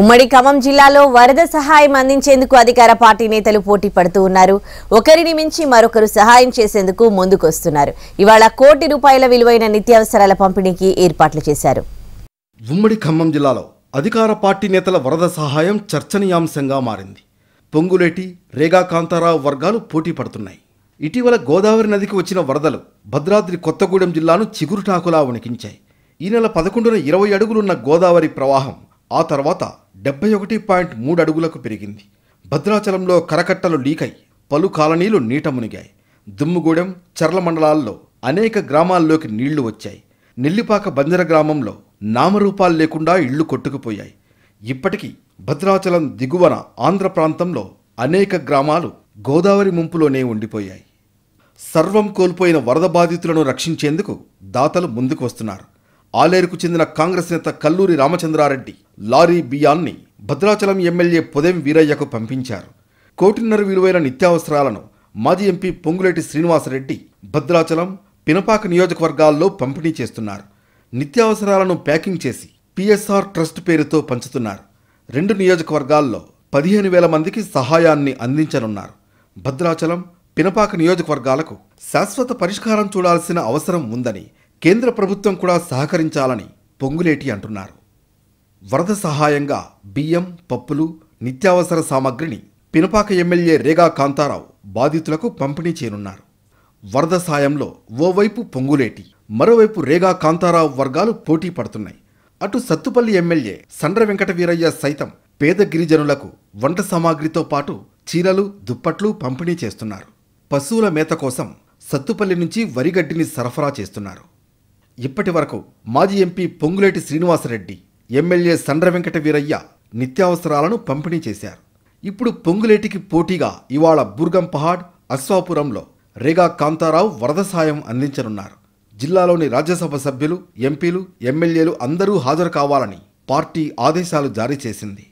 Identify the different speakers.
Speaker 1: ఉమ్మడి ఖమ్మం జిల్లాలో వరద సహాయం అందించేందుకు అధికార పార్టీ నేతలు పోటీ పడుతూ ఉన్నారు ఒకరిని మించి మరొకరు సహాయం చేసేందుకు ముందుకొస్తున్నారు ఇవాళ కోటి రూపాయల విలువైన నిత్యావసరాల పంపిణీకి ఏర్పాట్లు చేశారు
Speaker 2: ఉమ్మడి ఖమ్మం జిల్లాలో అధికార పార్టీ నేతల వరద సహాయం చర్చనీయాంశంగా మారింది పొంగులేటి రేగా కాంతారావు వర్గాలు పోటీ పడుతున్నాయి ఇటీవల గోదావరి నదికి వచ్చిన వరదలు భద్రాద్రి కొత్తగూడెం జిల్లాను చిగురుటాకులా వణికించాయి ఈ నెల పదకొండున ఇరవై అడుగులున్న గోదావరి ప్రవాహం ఆ తర్వాత డెబ్బై ఒకటి పాయింట్ మూడు అడుగులకు పెరిగింది భద్రాచలంలో కరకట్టలు లీకై పలు కాలనీలు నీట మునిగాయి దుమ్ముగూడెం చర్ల మండలాల్లో అనేక గ్రామాల్లోకి నీళ్లు వచ్చాయి నెల్లిపాక బంజర గ్రామంలో నామరూపాలు లేకుండా ఇళ్లు కొట్టుకుపోయాయి ఇప్పటికీ భద్రాచలం దిగువన ఆంధ్ర ప్రాంతంలో అనేక గ్రామాలు గోదావరి ముంపులోనే ఉండిపోయాయి సర్వం కోల్పోయిన వరద బాధితులను రక్షించేందుకు దాతలు ముందుకు వస్తున్నారు ఆలేరుకు చెందిన కాంగ్రెస్ నేత కల్లూరి రామచంద్రారెడ్డి లారీ బియాన్ని భద్రాచలం ఎమ్మెల్యే పొదెం వీరయ్యకు పంపించారు కోటిన్నర విలువైన నిత్యావసరాలను మాజీ ఎంపీ పొంగులేటి శ్రీనివాసరెడ్డి భద్రాచలం పినపాక నియోజకవర్గాల్లో పంపిణీ చేస్తున్నారు నిత్యావసరాలను ప్యాకింగ్ చేసి పిఎస్ఆర్ ట్రస్ట్ పేరుతో పంచుతున్నారు రెండు నియోజకవర్గాల్లో పదిహేను వేల మందికి సహాయాన్ని అందించనున్నారు భద్రాచలం పినపాక నియోజకవర్గాలకు శాశ్వత పరిష్కారం చూడాల్సిన అవసరం ఉందని కేంద్ర ప్రభుత్వం కూడా సహకరించాలని పొంగులేటి అంటున్నారు వరద సహాయంగా బియ్యం పప్పులు నిత్యావసర సామాగ్రిని పినపాక ఎమ్మెల్యే రేగా కాంతారావు బాధితులకు పంపిణీ చేయనున్నారు వరద సాయంలో ఓవైపు పొంగులేటి మరోవైపు రేగా కాంతారావు వర్గాలు పోటీ పడుతున్నాయి అటు సత్తుపల్లి ఎమ్మెల్యే సండ్ర వెంకట వీరయ్య సైతం పేద గిరిజనులకు వంట సామాగ్రితో పాటు చీరలు దుప్పట్లు పంపిణీ చేస్తున్నారు పశువుల మేత కోసం సత్తుపల్లి నుంచి వరిగడ్డిని సరఫరా చేస్తున్నారు ఇప్పటి వరకు మాజీ ఎంపీ పొంగులేటి శ్రీనివాసరెడ్డి ఎమ్మెల్యే సండ్ర వెంకట వీరయ్య నిత్యావసరాలను పంపిణీ చేశారు ఇప్పుడు పొంగులేటికి పోటీగా ఇవాళ బుర్గం పహాడ్ అశ్వాపురంలో రేగా కాంతారావు వరద సాయం అందించనున్నారు జిల్లాలోని రాజ్యసభ సభ్యులు ఎంపీలు ఎమ్మెల్యేలు అందరూ హాజరు కావాలని పార్టీ ఆదేశాలు జారీ చేసింది